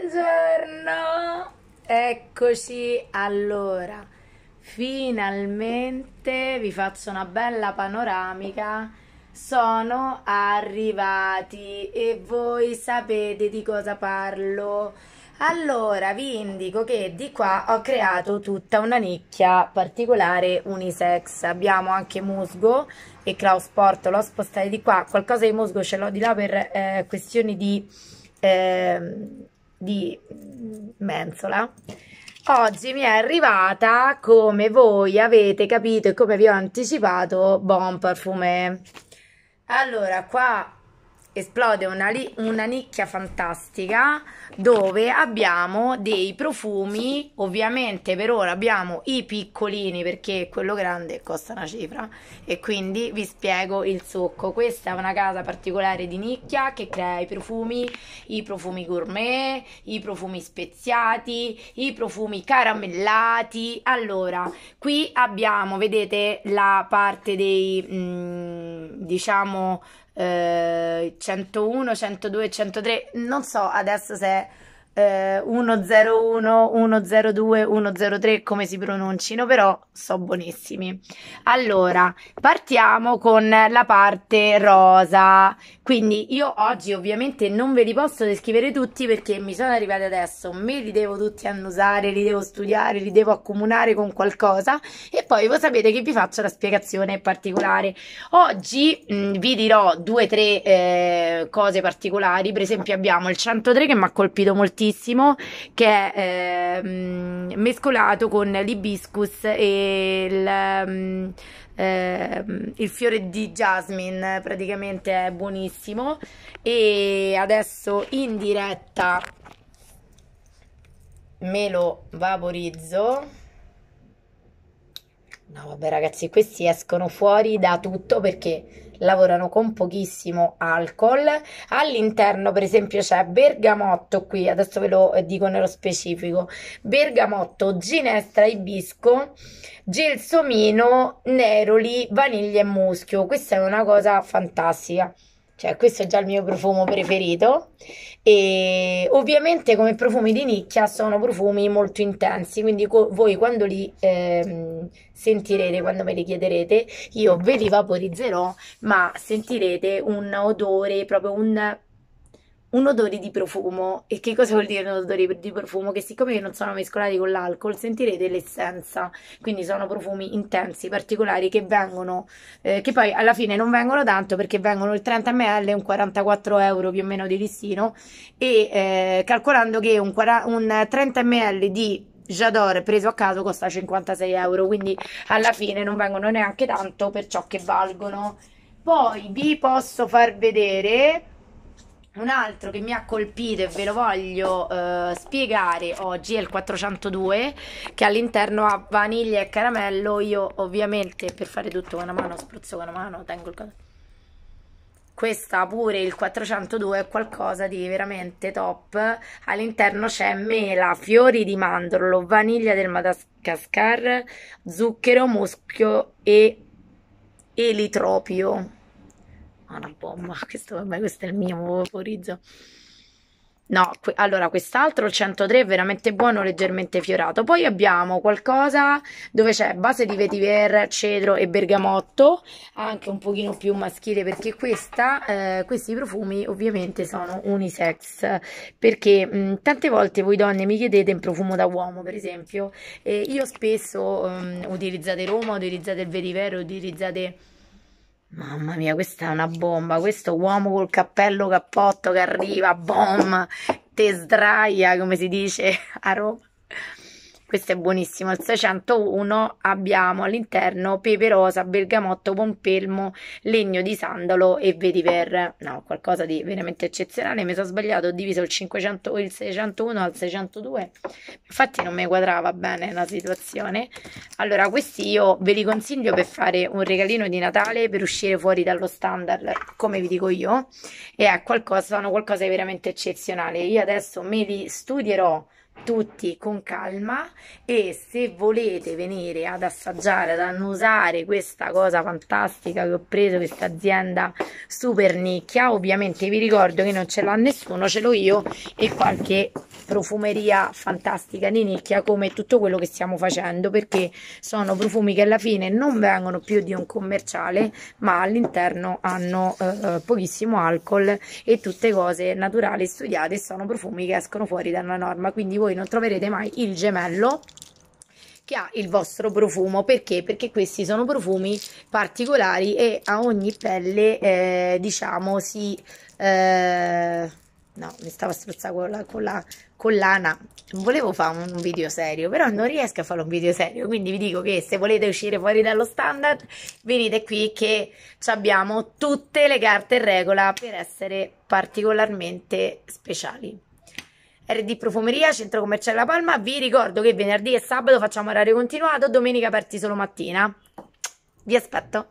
Buongiorno! Eccoci, allora, finalmente vi faccio una bella panoramica. Sono arrivati e voi sapete di cosa parlo. Allora, vi indico che di qua ho creato tutta una nicchia particolare unisex. Abbiamo anche Musgo e Klaus Porto, l'ho spostata di qua. Qualcosa di Musgo ce l'ho di là per eh, questioni di... Eh, di mm, mensola oggi mi è arrivata come voi avete capito e come vi ho anticipato buon parfume allora qua esplode una, una, nicchia fantastica dove abbiamo dei profumi, ovviamente per ora abbiamo i piccolini perché quello grande costa una cifra e quindi vi spiego il succo. Questa è una casa particolare di nicchia che crea i profumi, i profumi gourmet, i profumi speziati, i profumi caramellati. Allora, qui abbiamo, vedete, la parte dei, mh, mm, diciamo, eh, 101, 102, 103, non so adesso se È... 101, 102, 103 come si pronuncino, però so buonissimi. Allora, partiamo con la parte rosa. Quindi io oggi ovviamente non ve li posso descrivere tutti perché mi sono arrivati adesso, me li devo tutti annusare, li devo studiare, li devo accomunare con qualcosa e poi voi sapete che vi faccio la spiegazione particolare. Oggi mh, mm, vi dirò due o tre eh, cose particolari, per esempio abbiamo il 103 che mi ha colpito moltissimo dolcissimo che è eh, mescolato con l'ibiscus e il, eh, il, fiore di jasmine, praticamente è buonissimo. E adesso in diretta me lo vaporizzo. No vabbè ragazzi, questi escono fuori da tutto perché lavorano con pochissimo alcol. All'interno, per esempio, c'è bergamotto qui, adesso ve lo eh, dico nello specifico, bergamotto, ginestra, ibisco, gelsomino, neroli, vaniglia e muschio. Questa è una cosa fantastica cioè questo è già il mio profumo preferito e ovviamente come profumi di nicchia sono profumi molto intensi quindi co- voi quando li ehm, sentirete quando me li chiederete io ve li vaporizzerò ma sentirete un odore proprio un un odore di profumo. E che cosa vuol dire un odore di profumo? Che siccome non sono mescolati con l'alcol, sentirete l'essenza. Quindi sono profumi intensi, particolari, che vengono, eh, che poi alla fine non vengono tanto perché vengono il 30 ml, un 44 euro più o meno di listino. E eh, calcolando che un, un 30 ml di J'adore preso a caso costa 56 euro, quindi alla fine non vengono neanche tanto per ciò che valgono. Poi vi posso far vedere un altro che mi ha colpito e ve lo voglio eh, spiegare oggi è il 402 che all'interno ha vaniglia e caramello. Io ovviamente per fare tutto con una mano spruzzo con una mano, tengo il Questa pure il 402 è qualcosa di veramente top. All'interno c'è mela, fiori di mandorlo, vaniglia del Madagascar, zucchero, muschio e elitropio no, ah, una bomba, questo, vabbè, questo è il mio vaporizzo. No, que allora quest'altro, il 103, è veramente buono, leggermente fiorato. Poi abbiamo qualcosa dove c'è base di vetiver, cedro e bergamotto, anche un pochino più maschile perché questa, eh, questi profumi ovviamente sono unisex, perché mh, mm, tante volte voi donne mi chiedete un profumo da uomo, per esempio, e io spesso mh, mm, utilizzate Roma, utilizzate il vetiver, utilizzate Mamma mia, questa è una bomba. Questo uomo col cappello cappotto che arriva, bomba, te sdraia, come si dice a Roma questo è buonissimo. il 601 abbiamo all'interno pepe rosa, bergamotto, pompelmo, legno di sandalo e vetiver. No, qualcosa di veramente eccezionale. Mi sono sbagliato, ho diviso il, 500, il 601 al 602. Infatti non mi quadrava bene la situazione. Allora, questi io ve li consiglio per fare un regalino di Natale, per uscire fuori dallo standard, come vi dico io. E è qualcosa, sono qualcosa di veramente eccezionale. Io adesso me li studierò tutti con calma e se volete venire ad assaggiare, ad annusare questa cosa fantastica che ho preso, questa azienda super nicchia, ovviamente vi ricordo che non ce l'ha nessuno, ce l'ho io e qualche profumeria fantastica di nicchia come tutto quello che stiamo facendo perché sono profumi che alla fine non vengono più di un commerciale ma all'interno hanno eh, eh pochissimo alcol e tutte cose naturali studiate sono profumi che escono fuori dalla norma quindi voi non troverete mai il gemello che ha il vostro profumo perché perché questi sono profumi particolari e a ogni pelle eh, diciamo si eh, no, mi stavo a spruzzare con la, con la collana, volevo fare un, un video serio, però non riesco a fare un video serio, quindi vi dico che se volete uscire fuori dallo standard, venite qui che abbiamo tutte le carte in regola per essere particolarmente speciali. RD Profumeria, centro commerciale La Palma. Vi ricordo che venerdì e sabato facciamo orario continuato, domenica aperti solo mattina. Vi aspetto.